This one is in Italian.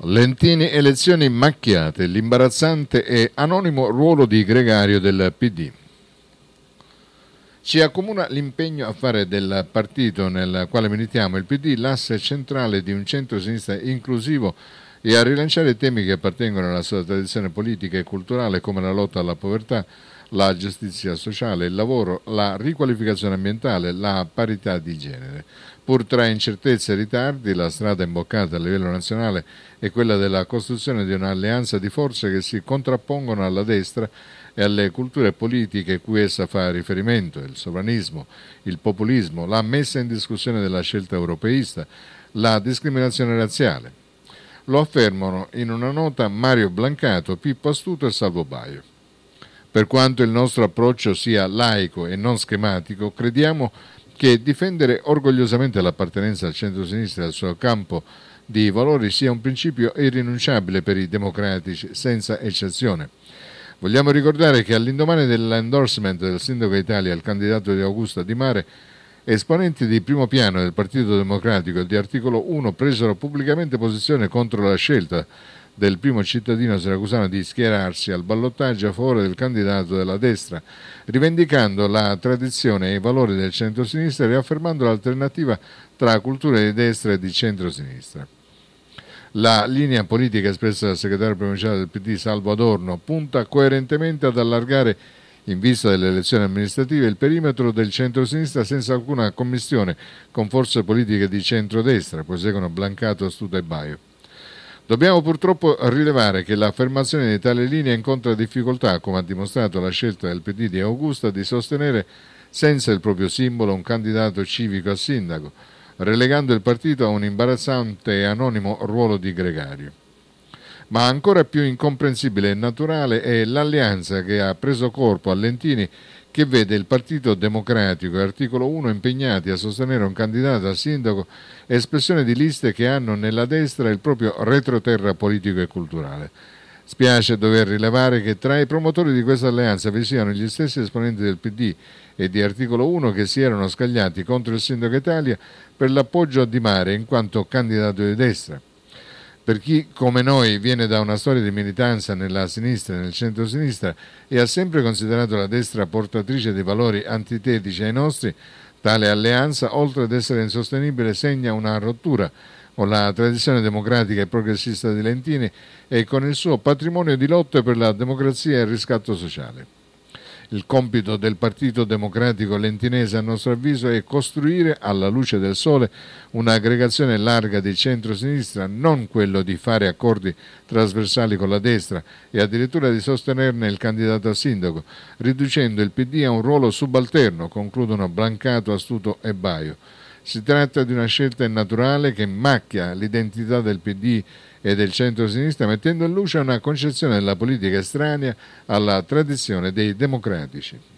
Lentini elezioni macchiate, l'imbarazzante e anonimo ruolo di gregario del PD. Ci accomuna l'impegno a fare del partito nel quale militiamo il PD l'asse centrale di un centro-sinistra inclusivo e a rilanciare temi che appartengono alla sua tradizione politica e culturale come la lotta alla povertà, la giustizia sociale, il lavoro, la riqualificazione ambientale, la parità di genere. Pur tra incertezze e ritardi, la strada imboccata a livello nazionale è quella della costruzione di un'alleanza di forze che si contrappongono alla destra e alle culture politiche cui essa fa riferimento, il sovranismo, il populismo, la messa in discussione della scelta europeista, la discriminazione razziale. Lo affermano in una nota Mario Blancato, Pippo Astuto e Salvo Baio. Per quanto il nostro approccio sia laico e non schematico, crediamo che difendere orgogliosamente l'appartenenza al centro-sinistra e al suo campo di valori sia un principio irrinunciabile per i democratici, senza eccezione. Vogliamo ricordare che all'indomani dell'endorsement del Sindaco Italia al candidato di Augusta Di Mare, Esponenti di primo piano del Partito Democratico e di articolo 1 presero pubblicamente posizione contro la scelta del primo cittadino siracusano di schierarsi al ballottaggio a favore del candidato della destra, rivendicando la tradizione e i valori del centro-sinistra e riaffermando l'alternativa tra culture di destra e di centro-sinistra. La linea politica espressa dal segretario provinciale del PD Salvo Adorno punta coerentemente ad allargare il in vista delle elezioni amministrative, il perimetro del centro-sinistra senza alcuna commissione con forze politiche di centrodestra, proseguono Blancato, Astuto e Baio. Dobbiamo purtroppo rilevare che l'affermazione di tale linea incontra difficoltà, come ha dimostrato la scelta del PD di Augusta di sostenere senza il proprio simbolo un candidato civico a sindaco, relegando il partito a un imbarazzante e anonimo ruolo di gregario. Ma ancora più incomprensibile e naturale è l'alleanza che ha preso corpo a Lentini che vede il Partito Democratico e Articolo 1 impegnati a sostenere un candidato a sindaco espressione di liste che hanno nella destra il proprio retroterra politico e culturale. Spiace dover rilevare che tra i promotori di questa alleanza vi siano gli stessi esponenti del PD e di Articolo 1 che si erano scagliati contro il Sindaco Italia per l'appoggio a Di Mare in quanto candidato di destra per chi come noi viene da una storia di militanza nella sinistra e nel centro-sinistra e ha sempre considerato la destra portatrice di valori antitetici ai nostri, tale alleanza, oltre ad essere insostenibile, segna una rottura con la tradizione democratica e progressista di Lentini e con il suo patrimonio di lotte per la democrazia e il riscatto sociale. Il compito del Partito Democratico Lentinese, a nostro avviso, è costruire alla luce del sole un'aggregazione larga di centro-sinistra, non quello di fare accordi trasversali con la destra e addirittura di sostenerne il candidato a sindaco, riducendo il PD a un ruolo subalterno, concludono Blancato, Astuto e Baio. Si tratta di una scelta innaturale che macchia l'identità del PD e del centro-sinistra, mettendo in luce una concezione della politica estranea alla tradizione dei democratici.